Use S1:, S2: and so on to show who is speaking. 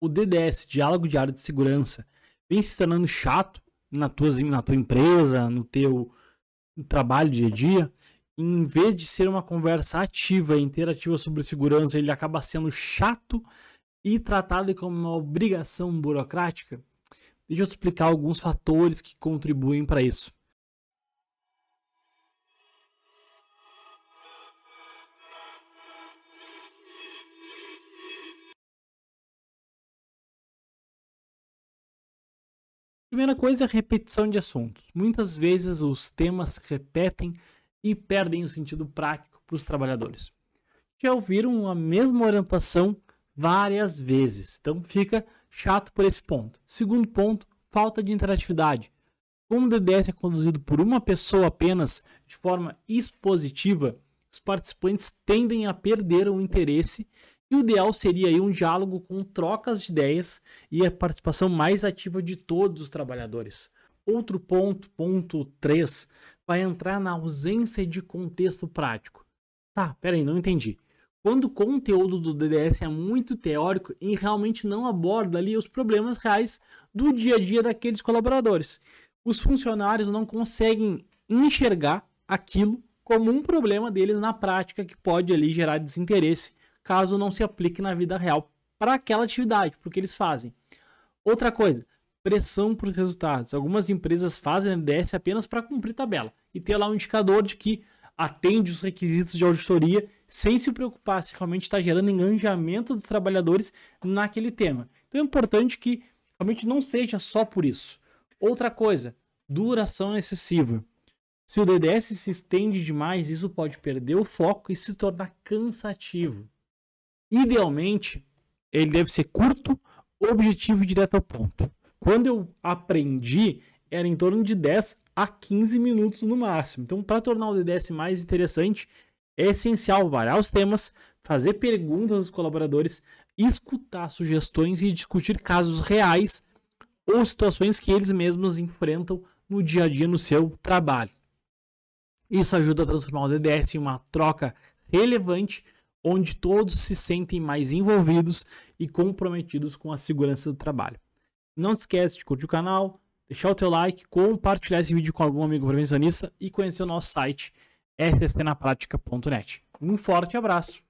S1: o DDS, Diálogo Diário de Segurança, vem se tornando chato na tua, na tua empresa, no teu trabalho dia a dia, em vez de ser uma conversa ativa e interativa sobre segurança, ele acaba sendo chato e tratado como uma obrigação burocrática? Deixa eu explicar alguns fatores que contribuem para isso. Primeira coisa é repetição de assuntos. Muitas vezes os temas se repetem e perdem o sentido prático para os trabalhadores. Já ouviram a mesma orientação várias vezes, então fica chato por esse ponto. Segundo ponto, falta de interatividade. Como o DDS é conduzido por uma pessoa apenas, de forma expositiva, os participantes tendem a perder o interesse e o ideal seria aí um diálogo com trocas de ideias e a participação mais ativa de todos os trabalhadores. Outro ponto, ponto 3, vai entrar na ausência de contexto prático. Tá, peraí, não entendi. Quando o conteúdo do DDS é muito teórico e realmente não aborda ali os problemas reais do dia a dia daqueles colaboradores. Os funcionários não conseguem enxergar aquilo como um problema deles na prática que pode ali gerar desinteresse caso não se aplique na vida real para aquela atividade, porque eles fazem. Outra coisa, pressão para os resultados. Algumas empresas fazem NDS apenas para cumprir tabela e ter lá um indicador de que atende os requisitos de auditoria sem se preocupar se realmente está gerando engajamento dos trabalhadores naquele tema. Então é importante que realmente não seja só por isso. Outra coisa, duração excessiva. Se o DDS se estende demais, isso pode perder o foco e se tornar cansativo. Idealmente, ele deve ser curto, objetivo e direto ao ponto. Quando eu aprendi, era em torno de 10 a 15 minutos no máximo. Então, para tornar o DDS mais interessante, é essencial variar os temas, fazer perguntas aos colaboradores, escutar sugestões e discutir casos reais ou situações que eles mesmos enfrentam no dia a dia no seu trabalho. Isso ajuda a transformar o DDS em uma troca relevante onde todos se sentem mais envolvidos e comprometidos com a segurança do trabalho. Não esquece de curtir o canal, deixar o teu like, compartilhar esse vídeo com algum amigo prevencionista e conhecer o nosso site rstnapratica.net. Um forte abraço!